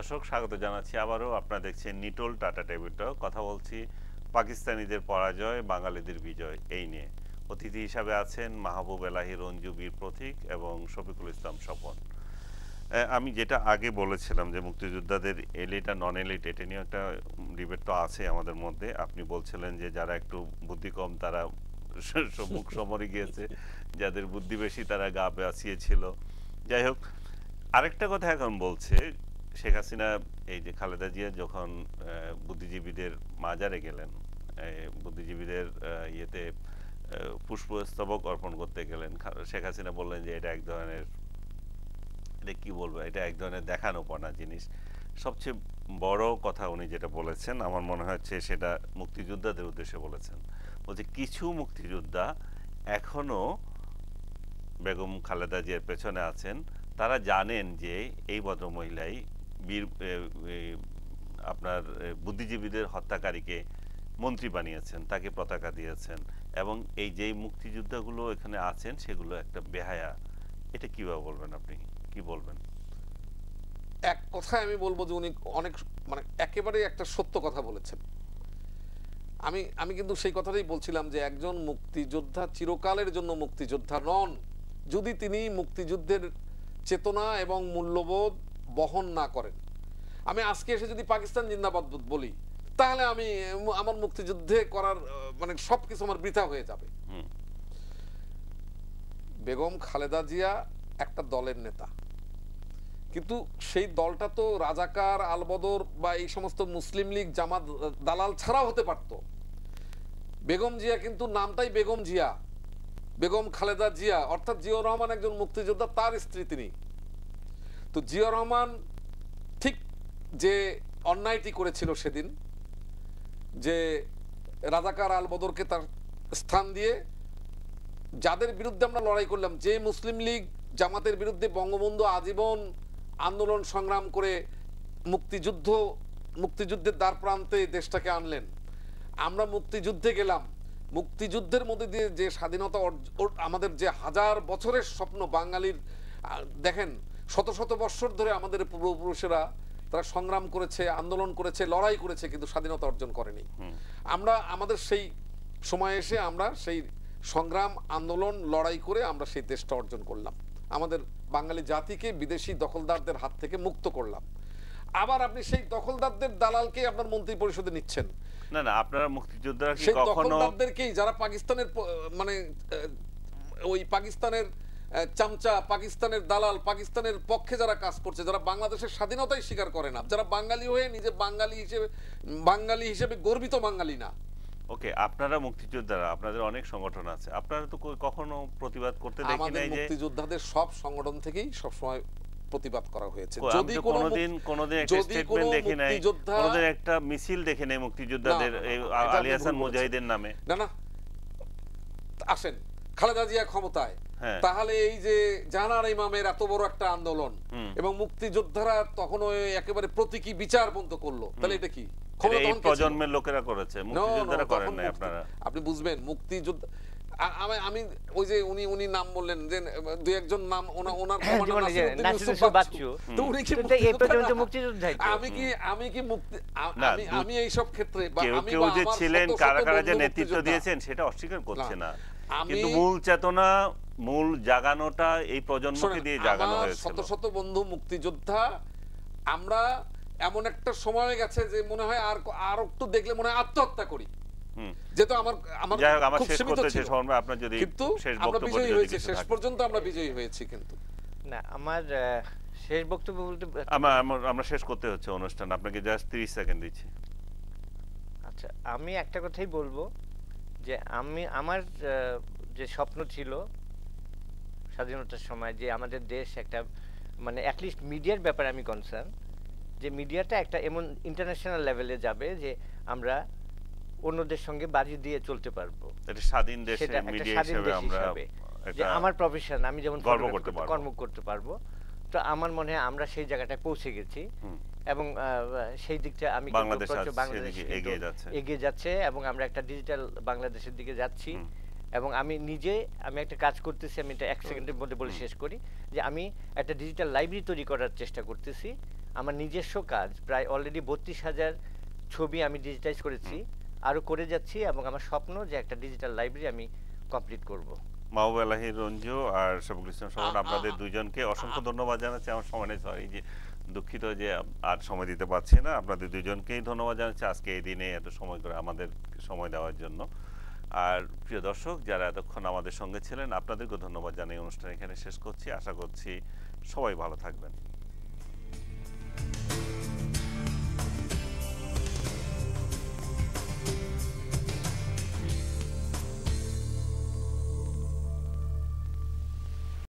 দর্শক স্বাগত জানাচ্ছি আবারও আপনারা দেখছেন নিটোল টাটা টেবিল টক কথা বলছি পাকিস্তানিদের পরাজয় বাঙালিদের বিজয় এই নিয়ে অতিথি হিসাবে আছেন মাহবুব এলাহি রঞ্জু বীর প্রতীক এবং শফিকুল ইসলাম স্বপন আমি যেটা আগে বলেছিলাম যে মুক্তিযোদ্ধাদের এলিট আর নন এলিট এটা নিয়ে একটা ডিবেট তো আছে আমাদের মধ্যে আপনি বলছিলেন যে যারা একটু বুদ্ধি কম তারা মুখ সমরে গিয়েছে যাদের বুদ্ধি বেশি তারা গা বাঁচিয়েছিল যাই হোক আরেকটা কথা এখন বলছে শেখ হাসিনা এই যে খালেদা জিয়া যখন বুদ্ধিজীবীদের মাজারে গেলেন বুদ্ধিজীবীদের ইয়েতে পুষ্পস্তবক অর্পণ করতে গেলেন শেখ হাসিনা বললেন যে এটা এক ধরনের এটা কি বলবো এটা এক ধরনের দেখানো জিনিস সবচেয়ে বড় কথা উনি যেটা বলেছেন আমার মনে হচ্ছে সেটা মুক্তিযোদ্ধাদের উদ্দেশ্যে বলেছেন বলছে কিছু মুক্তিযোদ্ধা এখনও বেগম খালেদা জিয়ার পেছনে আছেন তারা জানেন যে এই ভদ্রমহিলাই বীর আপনার বুদ্ধিজীবীদের হত্যাকারীকে মন্ত্রী বানিয়েছেন তাকে পতাকা দিয়েছেন এবং এই যেই মুক্তিযোদ্ধাগুলো এখানে আছেন সেগুলো একটা বেহায়া এটা কিভাবে বলবেন আপনি কি বলবেন এক কথায় আমি বলবো যে উনি অনেক মানে একেবারে একটা সত্য কথা বলেছেন আমি আমি কিন্তু সেই কথাটাই বলছিলাম যে একজন মুক্তিযোদ্ধা চিরকালের জন্য মুক্তিযোদ্ধা নন যদি তিনি মুক্তিযুদ্ধের চেতনা এবং মূল্যবোধ বহন না করেন আমি আজকে এসে যদি পাকিস্তান জিন্দাবাদ বলি তাহলে আমি আমার মুক্তিযুদ্ধে করার মানে সবকিছু আমার বৃথা হয়ে যাবে বেগম খালেদা জিয়া একটা দলের নেতা কিন্তু সেই দলটা তো রাজাকার আলবদর বা এই সমস্ত মুসলিম লীগ জামাত দালাল ছাড়াও হতে পারত বেগম জিয়া কিন্তু নামটাই বেগম জিয়া বেগম খালেদা জিয়া অর্থাৎ জিয়াউর রহমান একজন মুক্তিযোদ্ধা তার স্ত্রী তিনি তো জিয়া রহমান ঠিক যে অন্যায়টি করেছিল সেদিন যে রাজাকার আল বদরকে তার স্থান দিয়ে যাদের বিরুদ্ধে আমরা লড়াই করলাম যে মুসলিম লীগ জামাতের বিরুদ্ধে বঙ্গবন্ধু আজীবন আন্দোলন সংগ্রাম করে মুক্তিযুদ্ধ মুক্তিযুদ্ধের দ্বার প্রান্তে দেশটাকে আনলেন আমরা মুক্তিযুদ্ধে গেলাম মুক্তিযুদ্ধের মধ্যে দিয়ে যে স্বাধীনতা আমাদের যে হাজার বছরের স্বপ্ন বাঙালির দেখেন শত শত বৎসর ধরে আমাদের পূর্বপুরুষেরা তারা সংগ্রাম করেছে আন্দোলন করেছে লড়াই করেছে কিন্তু স্বাধীনতা অর্জন করেনি আমরা আমাদের সেই সময় এসে আমরা সেই সংগ্রাম আন্দোলন লড়াই করে আমরা সেই দেশটা অর্জন করলাম আমাদের বাঙালি জাতিকে বিদেশি দখলদারদের হাত থেকে মুক্ত করলাম আবার আপনি সেই দখলদারদের দালালকে আপনার মন্ত্রী পরিষদে নিচ্ছেন না না আপনারা মুক্তিযোদ্ধারা সেই দখলদারদেরকেই যারা পাকিস্তানের মানে ওই পাকিস্তানের চামচা পাকিস্তানের দালাল পাকিস্তানের পক্ষে যারা কাজ করছে যারা বাংলাদেশের স্বাধীনতাই স্বীকার করে না যারা বাঙালি হয়ে নিজে বাঙালি হিসেবে বাঙালি হিসেবে গর্বিত বাঙালি না ওকে আপনারা মুক্তিযোদ্ধারা আপনাদের অনেক সংগঠন আছে আপনারা তো কখনো প্রতিবাদ করতে দেখি নাই যে মুক্তিযোদ্ধাদের সব সংগঠন থেকেই সব সময় প্রতিবাদ করা হয়েছে যদি কোনোদিন কোনোদিন একটা স্টেটমেন্ট দেখি নাই কোনোদিন একটা মিছিল দেখি নাই মুক্তিযোদ্ধাদের আলী হাসান মুজাহিদের নামে না না আসেন খালেদা জিয়া ক্ষমতায় হ্যাঁ। তাহলে এই যে জানার ইমামের এত বড় একটা আন্দোলন এবং মুক্তিযোদ্ধারা তখন একেবারে প্রতীকী বিচার বন্ধ করলো তাহলে এটা কি প্রজন্মের লোকেরা করেছে মুক্তিযোদ্ধারা করেন আপনারা আপনি বুঝবেন মুক্তিযোদ্ধা আমি ওই যে উনি উনি নাম বললেন যে দুই একজন নাম ওনার হ্যাঁ, আমি কি আমি কি মুক্তি আমি আমি ক্ষেত্রে বা যে ছিলেন কারা কারা যে নেতৃত্ব দিয়েছেন সেটা অস্বীকার করছে না কিন্তু মূল চেতনা মূল জাগানোটা এই প্রজন্মকে দিয়ে জাগানো শত শত বন্ধু মুক্তিযোদ্ধা আমরা এমন একটা সময় গেছে যে মনে হয় আর আর একটু দেখলে মনে হয় আত্মহত্যা করি যেহেতু আমার আমার খুব সীমিত ছিল আপনার যদি কিন্তু আমরা বিজয়ী হয়েছি শেষ পর্যন্ত আমরা বিজয়ী হয়েছি কিন্তু না আমার শেষ বক্তব্য বলতে আমরা শেষ করতে হচ্ছে অনুষ্ঠান আপনাকে জাস্ট 30 সেকেন্ড দিচ্ছি আচ্ছা আমি একটা কথাই বলবো যে আমি আমার যে স্বপ্ন ছিল স্বাধীনতার সময় যে আমাদের দেশ একটা মানে অ্যাটলিস্ট মিডিয়ার ব্যাপারে আমি কনসার্ন যে মিডিয়াটা একটা এমন ইন্টারন্যাশনাল লেভেলে যাবে যে আমরা অন্যদের সঙ্গে বাজি দিয়ে চলতে পারবো স্বাধীন দেশে মিডিয়া হিসেবে আমরা যে আমার প্রফেশন আমি যেমন কর্ম করতে পারবো তো আমার মনে হয় আমরা সেই জায়গাটায় পৌঁছে গেছি এবং সেই দিকটা আমি এগিয়ে যাচ্ছে এবং আমরা একটা ডিজিটাল বাংলাদেশের দিকে যাচ্ছি এবং আমি নিজে আমি একটা কাজ করতেছি আমি এটা এক সেকেন্ডের মধ্যে বলে শেষ করি যে আমি একটা ডিজিটাল লাইব্রেরি তৈরি করার চেষ্টা করতেছি আমার নিজস্ব কাজ প্রায় অলরেডি বত্রিশ হাজার ছবি আমি ডিজিটাইজ করেছি আরও করে যাচ্ছি এবং আমার স্বপ্ন যে একটা ডিজিটাল লাইব্রেরি আমি কমপ্লিট করব মাহবুব রঞ্জু আর সবুল ইসলাম সবন আপনাদের দুজনকে অসংখ্য ধন্যবাদ জানাচ্ছি আমার সময় নেই সরি যে দুঃখিত যে আর সময় দিতে পারছি না আপনাদের দুজনকেই ধন্যবাদ জানাচ্ছি আজকে এই দিনে এত সময় করে আমাদের সময় দেওয়ার জন্য আর প্রিয় দর্শক যারা এতক্ষণ আমাদের সঙ্গে ছিলেন আপনাদেরকেও ধন্যবাদ জানাই অনুষ্ঠান এখানে শেষ করছি আশা করছি সবাই ভালো থাকবেন